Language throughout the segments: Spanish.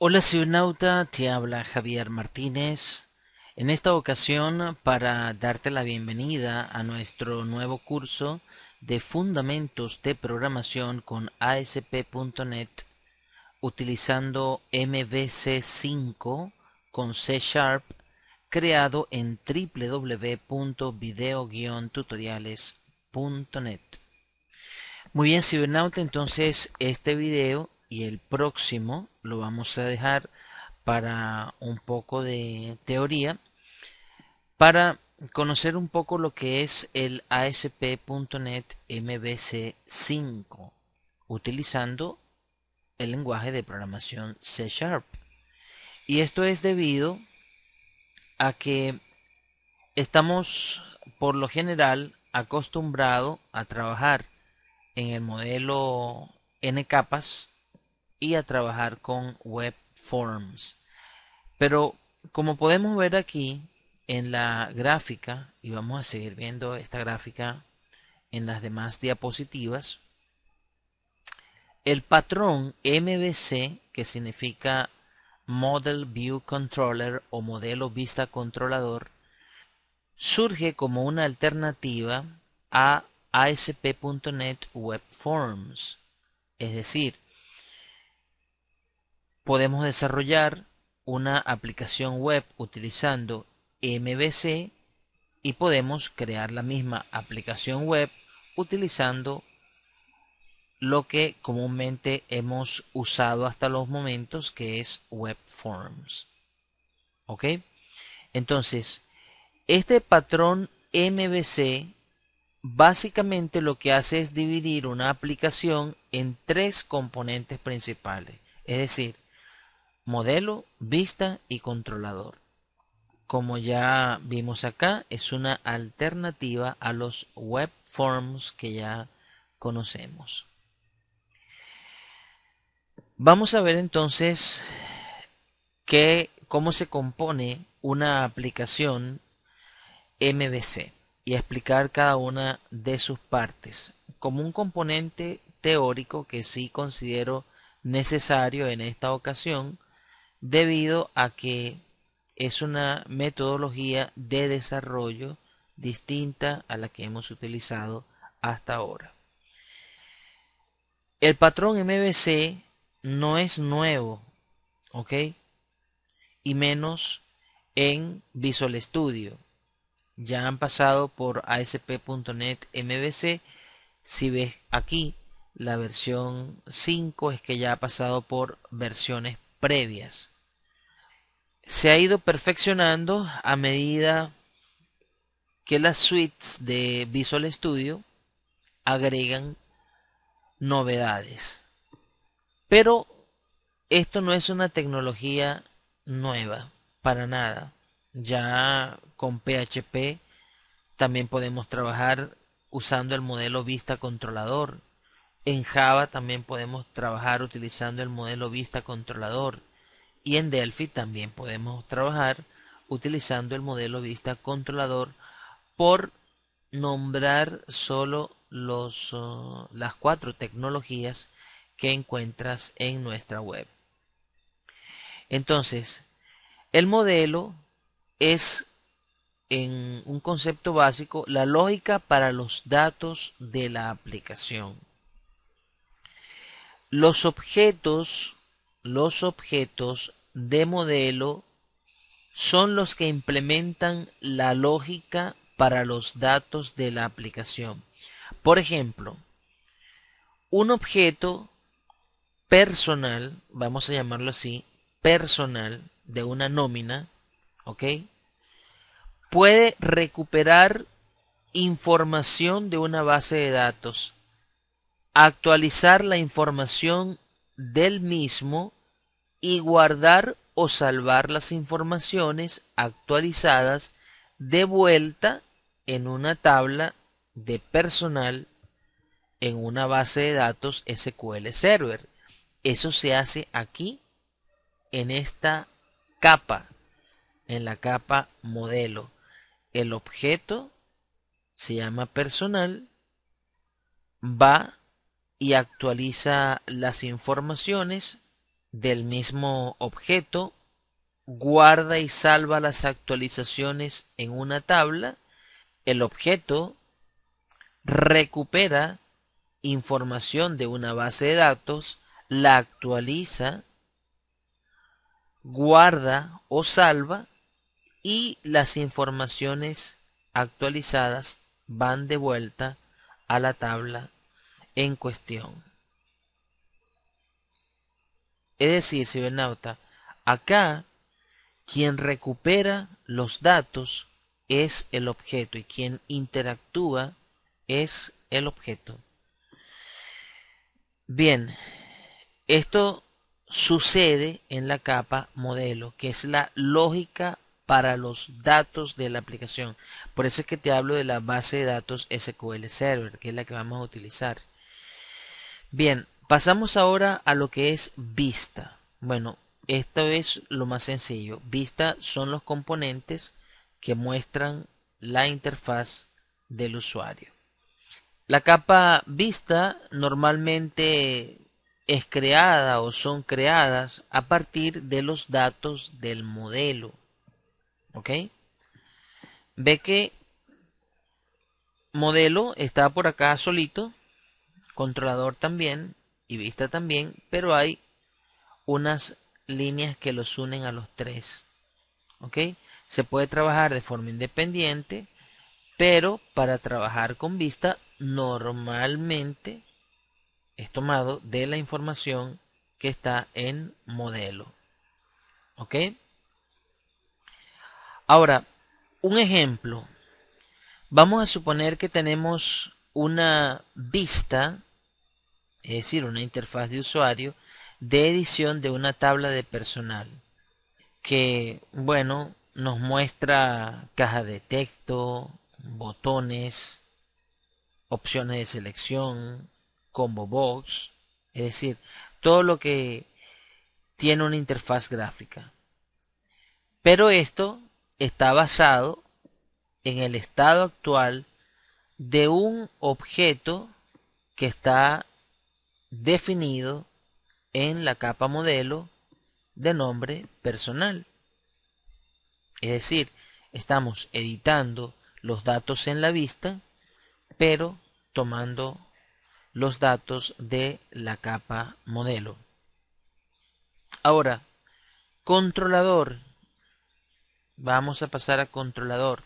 Hola Cibernauta, te habla Javier Martínez. En esta ocasión para darte la bienvenida a nuestro nuevo curso de Fundamentos de Programación con ASP.NET utilizando MVC5 con C Sharp creado en wwwvideo Muy bien, cibernauta, entonces este video y el próximo lo vamos a dejar para un poco de teoría para conocer un poco lo que es el ASP.NET MVC5 utilizando el lenguaje de programación C Sharp. Y esto es debido a que estamos por lo general acostumbrados a trabajar en el modelo N capas y a trabajar con web forms. Pero como podemos ver aquí en la gráfica, y vamos a seguir viendo esta gráfica en las demás diapositivas, el patrón MVC, que significa Model View Controller o modelo vista controlador, surge como una alternativa a ASP.NET Web Forms. Es decir, podemos desarrollar una aplicación web utilizando MVC y podemos crear la misma aplicación web utilizando lo que comúnmente hemos usado hasta los momentos que es web forms ok entonces este patrón MVC básicamente lo que hace es dividir una aplicación en tres componentes principales es decir modelo, vista y controlador. Como ya vimos acá, es una alternativa a los web forms que ya conocemos. Vamos a ver entonces cómo se compone una aplicación MVC y explicar cada una de sus partes como un componente teórico que sí considero necesario en esta ocasión debido a que es una metodología de desarrollo distinta a la que hemos utilizado hasta ahora. El patrón MVC no es nuevo, ¿ok? Y menos en Visual Studio. Ya han pasado por ASP.NET MVC. Si ves aquí la versión 5 es que ya ha pasado por versiones previas. Se ha ido perfeccionando a medida que las suites de Visual Studio agregan novedades. Pero esto no es una tecnología nueva, para nada. Ya con PHP también podemos trabajar usando el modelo vista controlador en Java también podemos trabajar utilizando el modelo vista controlador y en Delphi también podemos trabajar utilizando el modelo vista controlador por nombrar solo oh, las cuatro tecnologías que encuentras en nuestra web. Entonces, el modelo es en un concepto básico la lógica para los datos de la aplicación los objetos, los objetos de modelo son los que implementan la lógica para los datos de la aplicación. Por ejemplo, un objeto personal, vamos a llamarlo así, personal de una nómina, Puede recuperar información de una base de datos actualizar la información del mismo y guardar o salvar las informaciones actualizadas de vuelta en una tabla de personal en una base de datos SQL Server. Eso se hace aquí en esta capa, en la capa modelo. El objeto se llama personal, va y actualiza las informaciones del mismo objeto, guarda y salva las actualizaciones en una tabla, el objeto recupera información de una base de datos, la actualiza, guarda o salva y las informaciones actualizadas van de vuelta a la tabla en cuestión. Es decir, cibernauta, acá quien recupera los datos es el objeto y quien interactúa es el objeto. Bien, esto sucede en la capa modelo, que es la lógica para los datos de la aplicación. Por eso es que te hablo de la base de datos SQL Server, que es la que vamos a utilizar. Bien, pasamos ahora a lo que es vista. Bueno, esto es lo más sencillo. Vista son los componentes que muestran la interfaz del usuario. La capa vista normalmente es creada o son creadas a partir de los datos del modelo. ¿Ok? Ve que modelo está por acá solito controlador también y vista también, pero hay unas líneas que los unen a los tres. ¿Ok? Se puede trabajar de forma independiente, pero para trabajar con vista normalmente es tomado de la información que está en modelo. ¿Ok? Ahora, un ejemplo. Vamos a suponer que tenemos una vista es decir, una interfaz de usuario de edición de una tabla de personal que, bueno, nos muestra caja de texto, botones, opciones de selección, combo box, es decir, todo lo que tiene una interfaz gráfica. Pero esto está basado en el estado actual de un objeto que está definido en la capa modelo de nombre personal. Es decir, estamos editando los datos en la vista, pero tomando los datos de la capa modelo. Ahora, controlador. Vamos a pasar a controlador.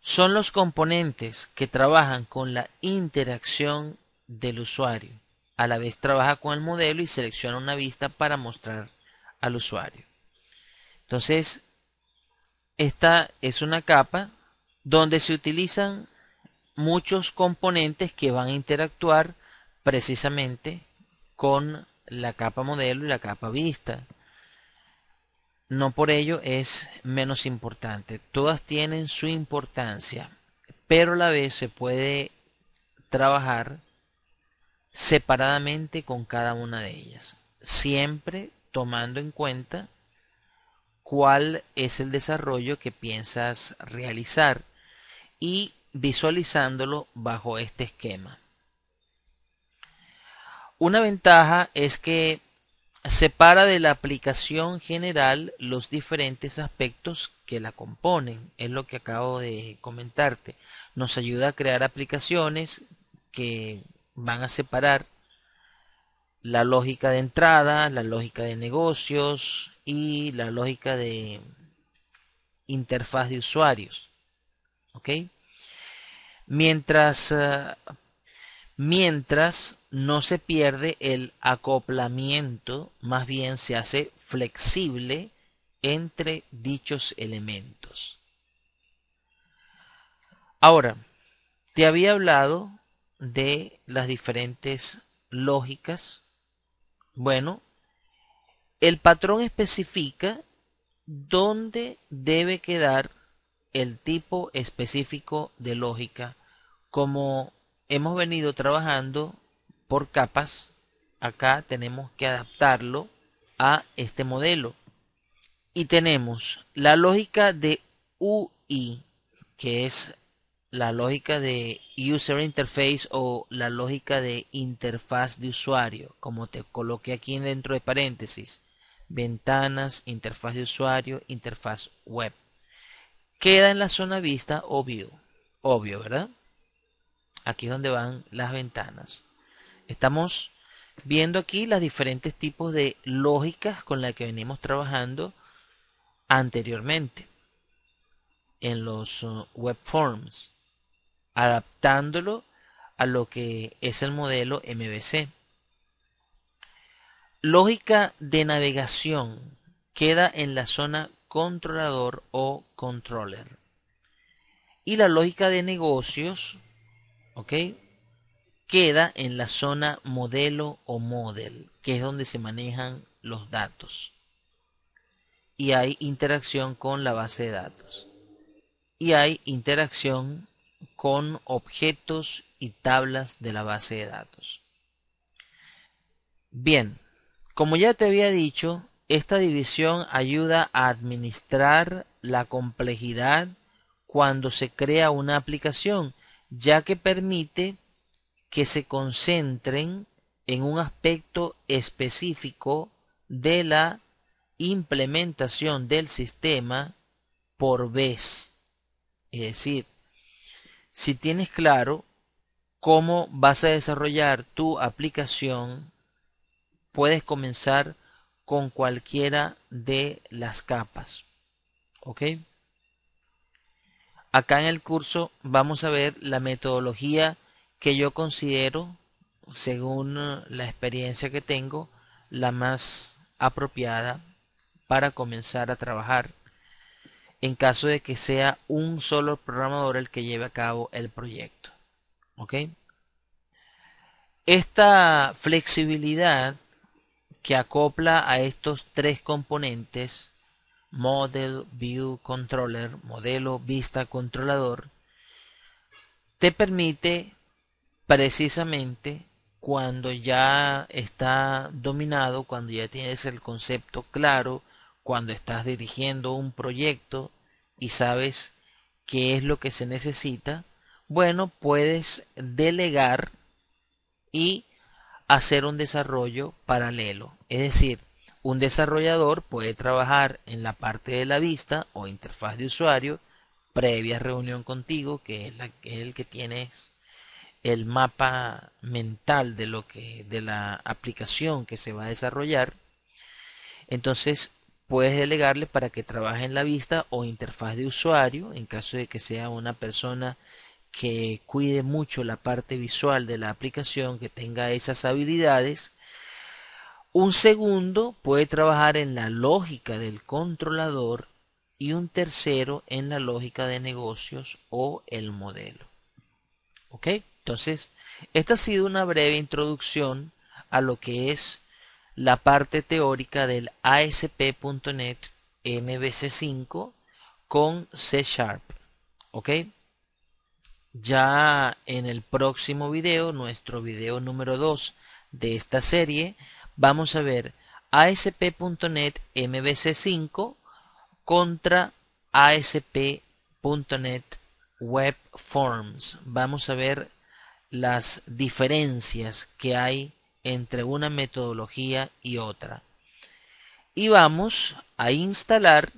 Son los componentes que trabajan con la interacción del usuario. A la vez trabaja con el modelo y selecciona una vista para mostrar al usuario. Entonces, esta es una capa donde se utilizan muchos componentes que van a interactuar precisamente con la capa modelo y la capa vista. No por ello es menos importante. Todas tienen su importancia, pero a la vez se puede trabajar separadamente con cada una de ellas, siempre tomando en cuenta cuál es el desarrollo que piensas realizar y visualizándolo bajo este esquema. Una ventaja es que separa de la aplicación general los diferentes aspectos que la componen. Es lo que acabo de comentarte. Nos ayuda a crear aplicaciones que van a separar la lógica de entrada, la lógica de negocios y la lógica de interfaz de usuarios. ¿Ok? Mientras, eh, mientras no se pierde el acoplamiento, más bien se hace flexible entre dichos elementos. Ahora, te había hablado de las diferentes lógicas? Bueno, el patrón especifica dónde debe quedar el tipo específico de lógica. Como hemos venido trabajando por capas, acá tenemos que adaptarlo a este modelo. Y tenemos la lógica de UI, que es la lógica de user interface o la lógica de interfaz de usuario, como te coloqué aquí dentro de paréntesis, ventanas, interfaz de usuario, interfaz web. Queda en la zona vista o obvio, ¿verdad? Aquí es donde van las ventanas. Estamos viendo aquí los diferentes tipos de lógicas con las que venimos trabajando anteriormente en los uh, web forms adaptándolo a lo que es el modelo MVC. Lógica de navegación queda en la zona controlador o controller. Y la lógica de negocios, ¿ok? Queda en la zona modelo o model, que es donde se manejan los datos. Y hay interacción con la base de datos. Y hay interacción con objetos y tablas de la base de datos. Bien, como ya te había dicho, esta división ayuda a administrar la complejidad cuando se crea una aplicación, ya que permite que se concentren en un aspecto específico de la implementación del sistema por vez. Es decir, si tienes claro cómo vas a desarrollar tu aplicación, puedes comenzar con cualquiera de las capas. ¿Ok? Acá en el curso vamos a ver la metodología que yo considero, según eh, la experiencia que tengo, la más apropiada para comenzar a trabajar en caso de que sea un solo programador el que lleve a cabo el proyecto. ¿Ok? Esta flexibilidad que acopla a estos tres componentes, Model, View Controller, Modelo, Vista, Controlador, te permite precisamente cuando ya está dominado, cuando ya tienes el concepto claro cuando estás dirigiendo un proyecto y sabes qué es lo que se necesita, bueno, puedes delegar y hacer un desarrollo paralelo. Es decir, un desarrollador puede trabajar en la parte de la vista o interfaz de usuario previa reunión contigo, que es, el que tienes el mapa mental de lo que de la aplicación que se va a desarrollar. Entonces, puedes delegarle para que trabaje en la vista o interfaz de usuario en caso de que sea una persona que cuide mucho la parte visual de la aplicación, que tenga esas habilidades. Un segundo puede trabajar en la lógica del controlador y un tercero en la lógica de negocios o el modelo. ¿Ok? Entonces, esta ha sido una breve introducción a lo que es la parte teórica del ASP.NET MVC5 con C Sharp. ¿Ok? Ya en el próximo video, nuestro video número 2 de esta serie, vamos a ver ASP.NET MVC5 contra ASP.NET Web Forms. Vamos a ver las diferencias que hay entre una metodología y otra. Y vamos a instalar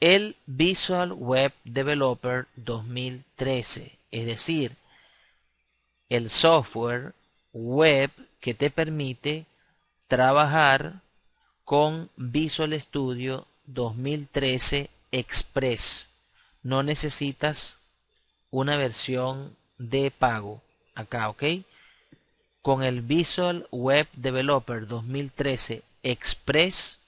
el Visual Web Developer 2013, es decir, el software web que te permite trabajar con Visual Studio 2013 Express. No necesitas una versión de pago acá, ¿ok? con el Visual Web Developer 2013 Express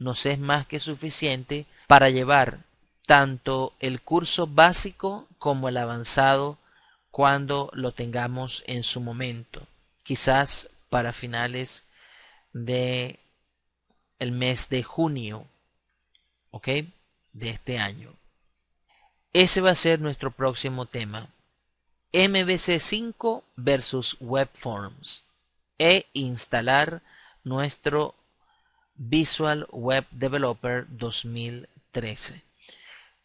nos es más que suficiente para llevar tanto el curso básico como el avanzado cuando lo tengamos en su momento, quizás para finales de el mes de junio, ¿ok? De este año. Ese va a ser nuestro próximo tema. MVC5 versus WebForms e instalar nuestro Visual Web Developer 2013.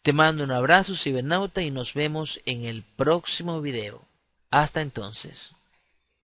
Te mando un abrazo cibernauta y nos vemos en el próximo video. Hasta entonces.